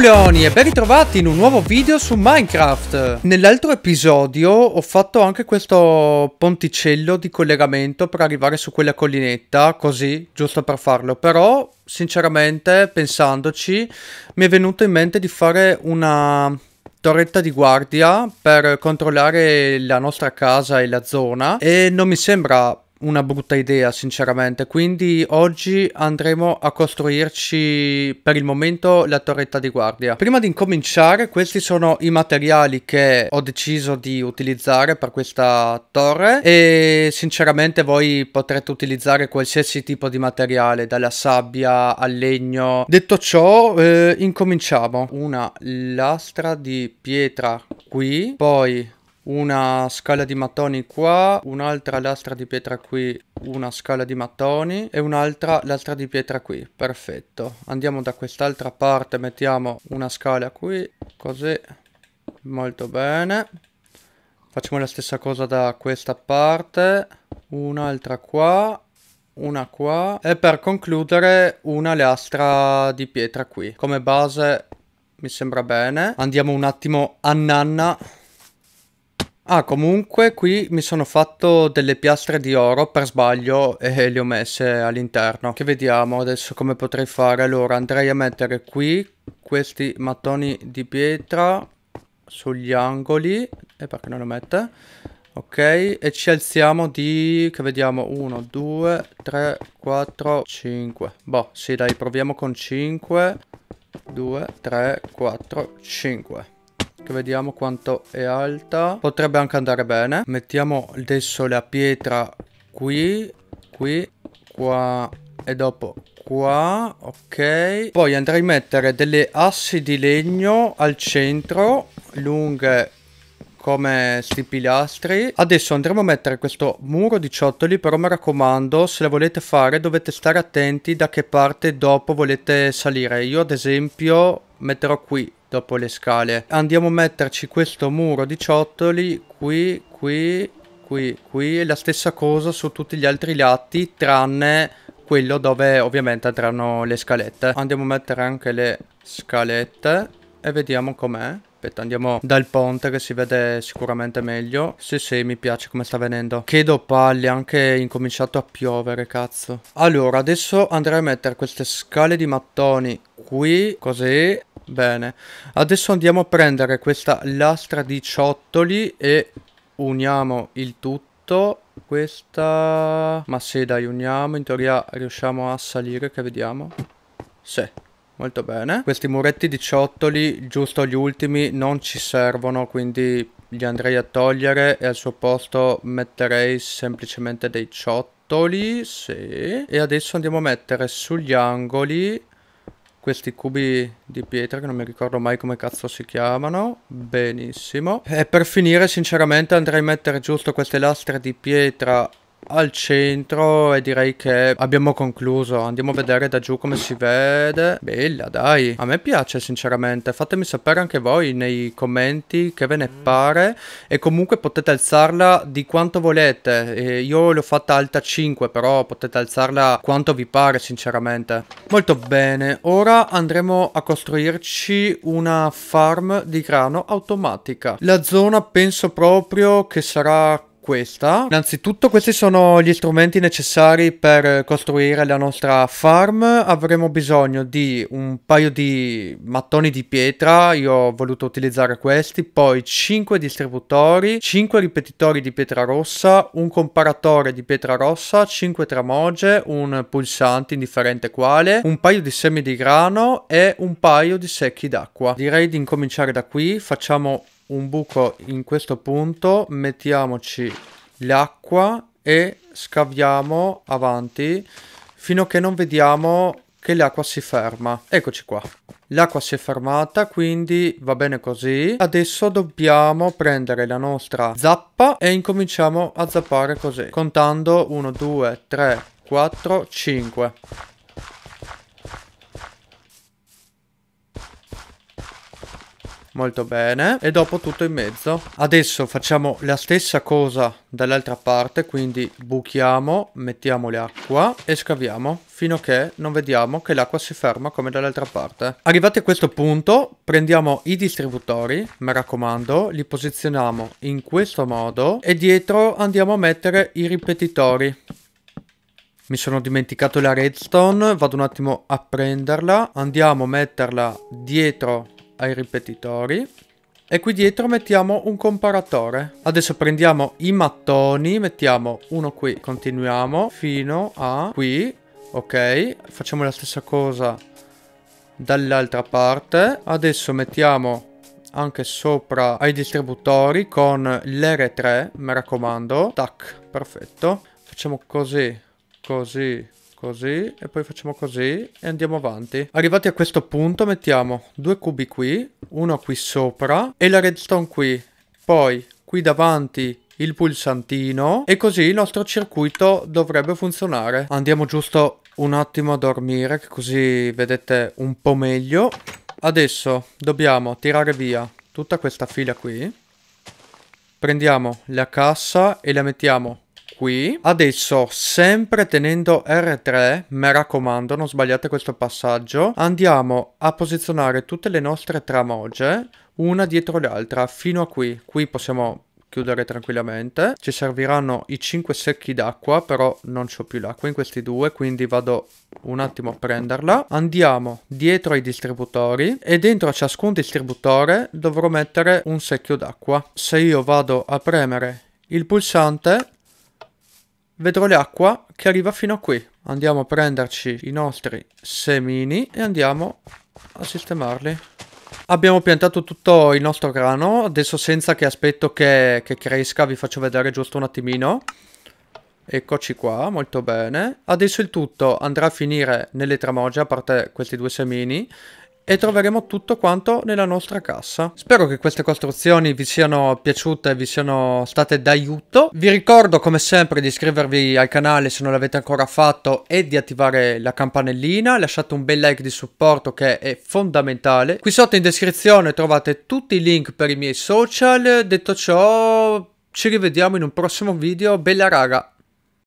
Leoni e ben ritrovati in un nuovo video su Minecraft. Nell'altro episodio ho fatto anche questo ponticello di collegamento per arrivare su quella collinetta, così, giusto per farlo. Però, sinceramente, pensandoci, mi è venuto in mente di fare una torretta di guardia per controllare la nostra casa e la zona e non mi sembra una brutta idea, sinceramente. Quindi oggi andremo a costruirci per il momento la torretta di guardia. Prima di incominciare, questi sono i materiali che ho deciso di utilizzare per questa torre e sinceramente voi potrete utilizzare qualsiasi tipo di materiale, dalla sabbia al legno. Detto ciò, eh, incominciamo. Una lastra di pietra qui, poi una scala di mattoni qua, un'altra lastra di pietra qui, una scala di mattoni e un'altra lastra di pietra qui. Perfetto. Andiamo da quest'altra parte, mettiamo una scala qui, così. Molto bene. Facciamo la stessa cosa da questa parte, un'altra qua, una qua e per concludere una lastra di pietra qui. Come base mi sembra bene. Andiamo un attimo a nanna Ah, comunque qui mi sono fatto delle piastre di oro per sbaglio e le ho messe all'interno. Che vediamo adesso come potrei fare. Allora, andrei a mettere qui questi mattoni di pietra sugli angoli. E perché non lo mette? Ok, e ci alziamo di... che vediamo? 1, 2, 3, 4, 5. Boh, sì dai, proviamo con 5, 2, 3, 4, 5 che vediamo quanto è alta. Potrebbe anche andare bene. Mettiamo adesso la pietra qui, qui, qua e dopo qua, ok. Poi andrei a mettere delle assi di legno al centro, lunghe come sti pilastri. Adesso andremo a mettere questo muro di ciottoli, però mi raccomando, se la volete fare dovete stare attenti da che parte dopo volete salire. Io ad esempio metterò qui dopo le scale. Andiamo a metterci questo muro di ciottoli qui, qui, qui, qui e la stessa cosa su tutti gli altri lati tranne quello dove ovviamente andranno le scalette. Andiamo a mettere anche le scalette e vediamo com'è. Aspetta, andiamo dal ponte che si vede sicuramente meglio. Sì, sì, mi piace come sta venendo. Chiedo palle, anche incominciato a piovere, cazzo. Allora, adesso andrei a mettere queste scale di mattoni qui, così. Bene, adesso andiamo a prendere questa lastra di ciottoli e uniamo il tutto. Questa... Ma se sì, dai, uniamo, in teoria riusciamo a salire, che vediamo. Sì, molto bene. Questi muretti di ciottoli, giusto gli ultimi, non ci servono, quindi li andrei a togliere e al suo posto metterei semplicemente dei ciottoli. Sì. E adesso andiamo a mettere sugli angoli questi cubi di pietra che non mi ricordo mai come cazzo si chiamano. Benissimo. E per finire sinceramente andrei a mettere giusto queste lastre di pietra al centro e direi che abbiamo concluso. Andiamo a vedere da giù come si vede. Bella, dai. A me piace sinceramente. Fatemi sapere anche voi nei commenti che ve ne mm. pare e comunque potete alzarla di quanto volete. Eh, io l'ho fatta alta 5, però potete alzarla quanto vi pare sinceramente. Molto bene. Ora andremo a costruirci una farm di grano automatica. La zona penso proprio che sarà questa. Innanzitutto questi sono gli strumenti necessari per costruire la nostra farm. Avremo bisogno di un paio di mattoni di pietra, io ho voluto utilizzare questi, poi 5 distributori, 5 ripetitori di pietra rossa, un comparatore di pietra rossa, 5 tramoge, un pulsante indifferente quale, un paio di semi di grano e un paio di secchi d'acqua. Direi di incominciare da qui, facciamo un buco in questo punto, mettiamoci l'acqua e scaviamo avanti fino a che non vediamo che l'acqua si ferma. Eccoci qua. L'acqua si è fermata, quindi va bene così. Adesso dobbiamo prendere la nostra zappa e incominciamo a zappare così, contando 1, 2, 3, 4, 5. Molto bene. E dopo tutto in mezzo. Adesso facciamo la stessa cosa dall'altra parte. Quindi buchiamo, mettiamo l'acqua e scaviamo. Fino a che non vediamo che l'acqua si ferma come dall'altra parte. Arrivati a questo punto prendiamo i distributori. Mi raccomando. Li posizioniamo in questo modo. E dietro andiamo a mettere i ripetitori. Mi sono dimenticato la redstone, vado un attimo a prenderla. Andiamo a metterla dietro ai ripetitori e qui dietro mettiamo un comparatore. Adesso prendiamo i mattoni, mettiamo uno qui, continuiamo fino a qui, ok? Facciamo la stessa cosa dall'altra parte. Adesso mettiamo anche sopra ai distributori con l'R3, mi raccomando. Tac, perfetto. Facciamo così, così, così e poi facciamo così e andiamo avanti. Arrivati a questo punto mettiamo due cubi qui, uno qui sopra e la redstone qui. Poi qui davanti il pulsantino e così il nostro circuito dovrebbe funzionare. Andiamo giusto un attimo a dormire così vedete un po' meglio. Adesso dobbiamo tirare via tutta questa fila qui. Prendiamo la cassa e la mettiamo qui. Adesso, sempre tenendo R3, mi raccomando, non sbagliate questo passaggio, andiamo a posizionare tutte le nostre tramoge una dietro l'altra fino a qui. Qui possiamo chiudere tranquillamente. Ci serviranno i 5 secchi d'acqua, però non ho più l'acqua in questi due, quindi vado un attimo a prenderla. Andiamo dietro ai distributori e dentro a ciascun distributore dovrò mettere un secchio d'acqua. Se io vado a premere il pulsante vedrò vetroliacqua che arriva fino a qui. Andiamo a prenderci i nostri semini e andiamo a sistemarli. Abbiamo piantato tutto il nostro grano, adesso senza che aspetto che, che cresca vi faccio vedere giusto un attimino. Eccoci qua, molto bene. Adesso il tutto andrà a finire nelle tramogie, a parte questi due semini, e troveremo tutto quanto nella nostra cassa. Spero che queste costruzioni vi siano piaciute, e vi siano state d'aiuto. Vi ricordo come sempre di iscrivervi al canale se non l'avete ancora fatto e di attivare la campanellina. Lasciate un bel like di supporto che è fondamentale. Qui sotto in descrizione trovate tutti i link per i miei social. Detto ciò, ci rivediamo in un prossimo video. Bella raga!